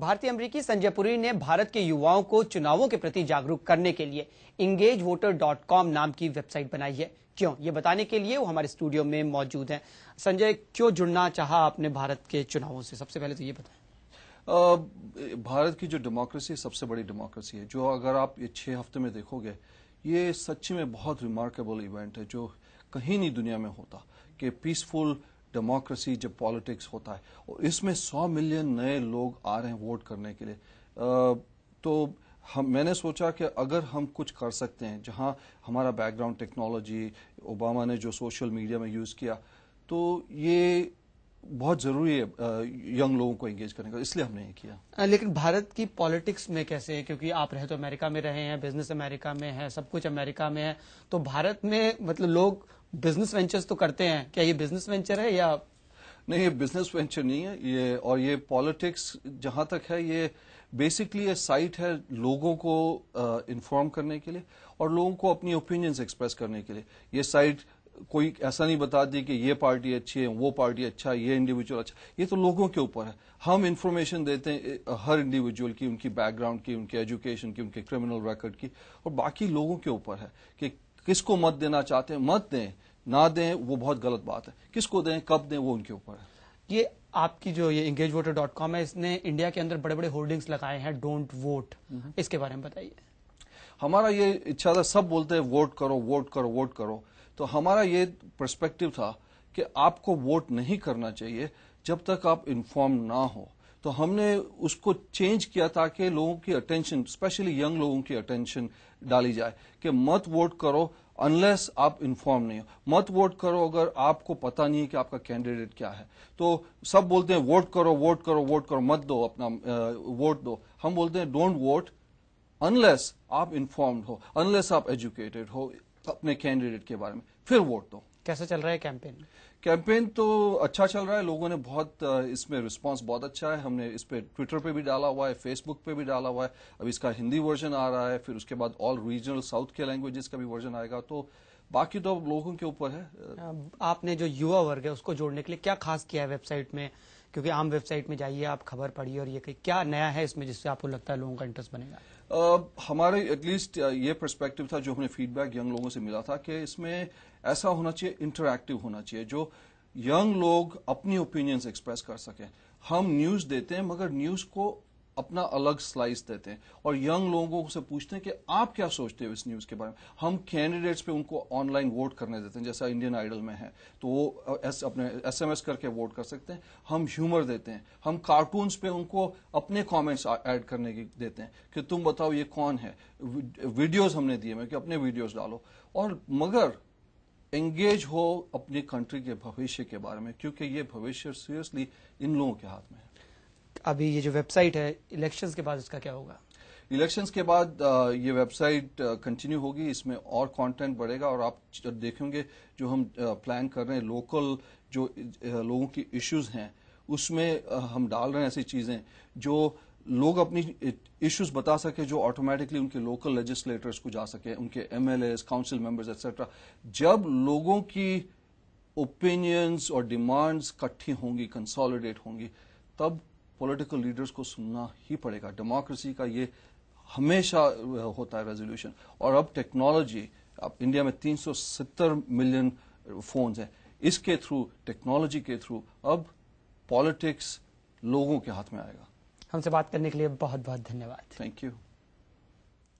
भारतीय अमरीकी संजय पुरी ने भारत के युवाओं को चुनावों के प्रति जागरूक करने के लिए इंगेज वोटर डॉट कॉम नाम की वेबसाइट बनाई है क्यों ये बताने के लिए वो हमारे स्टूडियो में मौजूद हैं संजय क्यों जुड़ना चाहा आपने भारत के चुनावों से सबसे पहले तो ये बताएं भारत की जो डेमोक्रेसी सबसे बड़ी डेमोक्रेसी है जो अगर आप ये छह हफ्ते में देखोगे ये सच्ची में बहुत रिमार्केबल इवेंट है जो कहीं नहीं दुनिया में होता कि पीसफुल डेमोक्रेसी जब पॉलिटिक्स होता है और इसमें 100 मिलियन नए लोग आ रहे हैं वोट करने के लिए आ, तो हम मैंने सोचा कि अगर हम कुछ कर सकते हैं जहां हमारा बैकग्राउंड टेक्नोलॉजी ओबामा ने जो सोशल मीडिया में यूज़ किया तो ये बहुत ज़रूरी है यंग लोगों को एंगेज करने का इसलिए हमने ये किया लेकिन भारत की पॉलिटिक्स में कैसे है क्योंकि आप रहे तो अमेरिका में रहे हैं बिजनेस अमेरिका में है सब कुछ अमेरिका में है तो भारत में मतलब लोग बिजनेस वेंचर्स तो करते हैं क्या ये बिजनेस वेंचर है या नहीं ये बिजनेस वेंचर नहीं है ये और ये पॉलिटिक्स जहां तक है ये बेसिकली ये साइट है लोगों को इन्फॉर्म uh, करने के लिए और लोगों को अपनी ओपिनियंस एक्सप्रेस करने के लिए ये साइट कोई ऐसा नहीं बता दी कि ये पार्टी अच्छी है वो पार्टी अच्छा है ये इंडिविजुअल अच्छा ये तो लोगों के ऊपर है हम इन्फॉर्मेशन देते हैं हर इंडिविजुअल की उनकी बैकग्राउंड की उनके एजुकेशन की उनके क्रिमिनल रिकॉर्ड की और बाकी लोगों के ऊपर है कि किसको मत देना चाहते हैं मत दें ना दें वो बहुत गलत बात है किसको दें कब दें वो उनके ऊपर है ये आपकी जो ये इंगेज वोटर डॉट कॉम है इसने इंडिया के अंदर बड़े बड़े होर्डिंग्स लगाए हैं डोंट वोट इसके बारे में बताइए हमारा ये इच्छा था सब बोलते हैं वोट करो वोट करो वोट करो तो हमारा ये परस्पेक्टिव था कि आपको वोट नहीं करना चाहिए जब तक आप इन्फॉर्म ना हो तो हमने उसको चेंज किया ताकि लोगों की अटेंशन स्पेशली यंग लोगों की अटेंशन डाली जाए कि मत वोट करो अनलेस आप इन्फॉर्म नहीं हो मत वोट करो अगर आपको पता नहीं है कि आपका कैंडिडेट क्या है तो सब बोलते हैं वोट करो वोट करो वोट करो मत दो अपना वोट दो हम बोलते हैं डोंट वोट अनलेस आप इन्फॉर्म्ड हो अनलेस आप एजुकेटेड हो अपने कैंडिडेट के बारे में फिर वोट दो कैसा चल रहा है कैंपेन कैंपेन तो अच्छा चल रहा है लोगों ने बहुत इसमें रिस्पांस बहुत अच्छा है हमने इस पर ट्विटर पे भी डाला हुआ है फेसबुक पे भी डाला हुआ है अब इसका हिंदी वर्जन आ रहा है फिर उसके बाद ऑल रीजनल साउथ के लैंग्वेजेस का भी वर्जन आएगा तो बाकी तो अब लोगों के ऊपर है आपने जो युवा वर्ग है उसको जोड़ने के लिए क्या खास किया है वेबसाइट में क्योंकि आम वेबसाइट में जाइए आप खबर पढ़िए और ये क्या नया है इसमें जिससे आपको लगता है लोगों का इंटरेस्ट बनेगा Uh, हमारे एटलीस्ट ये पर्सपेक्टिव था जो हमने फीडबैक यंग लोगों से मिला था कि इसमें ऐसा होना चाहिए इंटरक्टिव होना चाहिए जो यंग लोग अपनी ओपिनियंस एक्सप्रेस कर सकें हम न्यूज देते हैं मगर न्यूज को अपना अलग स्लाइस देते हैं और यंग लोगों से पूछते हैं कि आप क्या सोचते हो इस न्यूज़ के बारे में हम कैंडिडेट्स पे उनको ऑनलाइन वोट करने देते हैं जैसा इंडियन आइडल में है तो वो एस, अपने एसएमएस करके वोट कर सकते हैं हम ह्यूमर देते हैं हम कार्टून्स पे उनको अपने कमेंट्स ऐड करने की देते हैं कि तुम बताओ ये कौन है वीडियोज़ हमने दिए मैं कि अपने वीडियोज़ डालो और मगर एंगेज हो अपनी कंट्री के भविष्य के बारे में क्योंकि ये भविष्य सीरियसली इन लोगों के हाथ में है अभी ये जो वेबसाइट है इलेक्शन के बाद उसका क्या होगा इलेक्शंस के बाद ये वेबसाइट कंटिन्यू होगी इसमें और कंटेंट बढ़ेगा और आप देखेंगे जो हम प्लान कर रहे हैं लोकल जो लोगों की इश्यूज हैं उसमें हम डाल रहे हैं ऐसी चीजें जो लोग अपनी इश्यूज बता सके जो ऑटोमेटिकली उनके लोकल लेजिस्लेटर्स को जा सके उनके एमएलए काउंसिल मेंबर्स एक्सेट्रा जब लोगों की ओपिनियंस और डिमांड्स इकट्ठी होंगी कंसोलिडेट होंगी तब पॉलिटिकल लीडर्स को सुनना ही पड़ेगा डेमोक्रेसी का ये हमेशा होता है रेजोल्यूशन और अब टेक्नोलॉजी अब इंडिया में 370 मिलियन फोन्स हैं इसके थ्रू टेक्नोलॉजी के थ्रू अब पॉलिटिक्स लोगों के हाथ में आएगा हमसे बात करने के लिए बहुत बहुत धन्यवाद थैंक यू